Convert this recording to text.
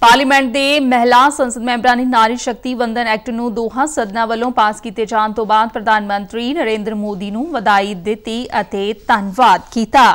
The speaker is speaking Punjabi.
ਪਾਰਲੀਮੈਂਟ ਦੇ ਮਹਿਲਾ ਸੰਸਦ ਮੈਂਬਰਾਂ ਨੇ ਨਾਰੀ ਸ਼ਕਤੀ ਵੰਦਨ ਐਕਟ ਨੂੰ ਦੋਹਾਂ ਸਦਨਾਂ ਵੱਲੋਂ ਪਾਸ ਕੀਤੇ ਜਾਣ ਤੋਂ ਬਾਅਦ ਪ੍ਰਧਾਨ ਮੰਤਰੀ ਨਰਿੰਦਰ ਮੋਦੀ ਨੂੰ ਵਧਾਈ ਦਿੱਤੀ ਅਤੇ ਧੰਨਵਾਦ ਕੀਤਾ